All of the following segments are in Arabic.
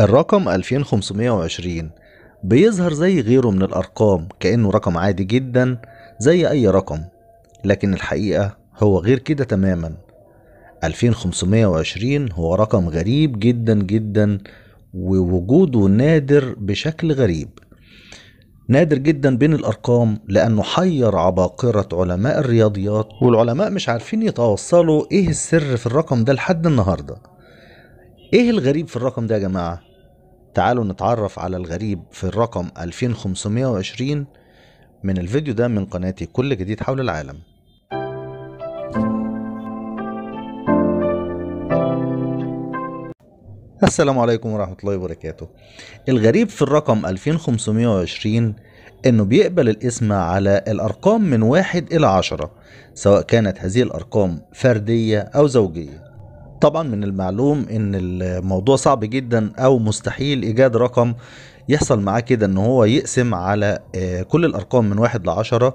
الرقم 2520 بيظهر زي غيره من الأرقام كأنه رقم عادي جدا زي أي رقم لكن الحقيقة هو غير كده تماما 2520 هو رقم غريب جدا جدا ووجوده نادر بشكل غريب نادر جدا بين الأرقام لأنه حير عباقرة علماء الرياضيات والعلماء مش عارفين يتوصلوا إيه السر في الرقم ده لحد النهاردة إيه الغريب في الرقم ده يا جماعة؟ تعالوا نتعرف على الغريب في الرقم 2520 من الفيديو ده من قناتي كل جديد حول العالم السلام عليكم ورحمة الله وبركاته الغريب في الرقم 2520 انه بيقبل الاسم على الارقام من واحد الى عشرة سواء كانت هذه الارقام فردية او زوجية طبعا من المعلوم ان الموضوع صعب جدا او مستحيل ايجاد رقم يحصل معاه كده ان هو يقسم على آه، كل الارقام من واحد لعشرة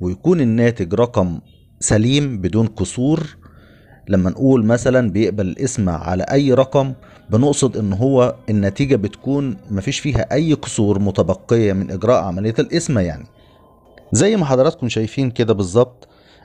ويكون الناتج رقم سليم بدون كسور لما نقول مثلا بيقبل الاسم على اي رقم بنقصد ان هو النتيجة بتكون مفيش فيها اي كسور متبقية من اجراء عملية القسمة يعني زي ما حضراتكم شايفين كده بالظبط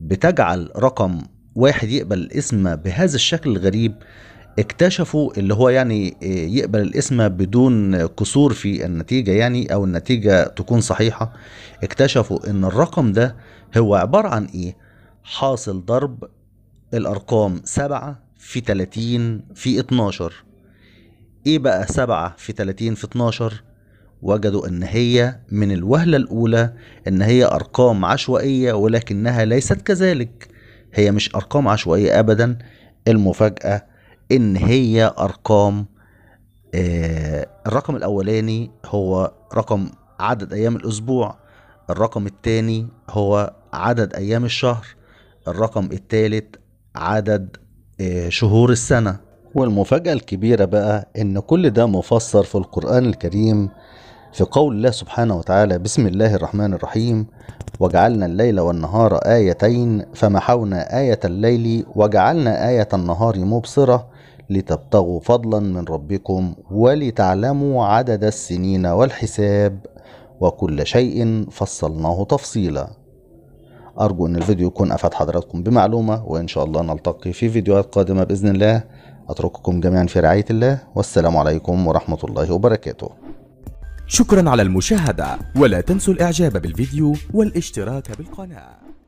بتجعل رقم واحد يقبل الاسم بهذا الشكل الغريب اكتشفوا اللي هو يعني آه، يقبل الاسم بدون قصور في النتيجة يعني أو النتيجة تكون صحيحة اكتشفوا إن الرقم ده هو عبارة عن إيه؟ حاصل ضرب الأرقام سبعة في 30 في 12 إيه بقى سبعة في 30 في 12؟ وجدوا ان هي من الوهله الاولى ان هي ارقام عشوائيه ولكنها ليست كذلك هي مش ارقام عشوائيه ابدا المفاجاه ان هي ارقام آه، الرقم الاولاني هو رقم عدد ايام الاسبوع الرقم الثاني هو عدد ايام الشهر الرقم الثالث عدد آه، شهور السنه والمفاجاه الكبيره بقى ان كل ده مفسر في القران الكريم في قول الله سبحانه وتعالى بسم الله الرحمن الرحيم وجعلنا الليل والنهار آيتين فمحونا آية الليل وجعلنا آية النهار مبصرة لتبتغوا فضلا من ربكم ولتعلموا عدد السنين والحساب وكل شيء فصلناه تفصيلا أرجو أن الفيديو يكون أفاد حضراتكم بمعلومة وإن شاء الله نلتقي في فيديوهات قادمة بإذن الله أترككم جميعا في رعاية الله والسلام عليكم ورحمة الله وبركاته شكرا على المشاهدة ولا تنسوا الاعجاب بالفيديو والاشتراك بالقناة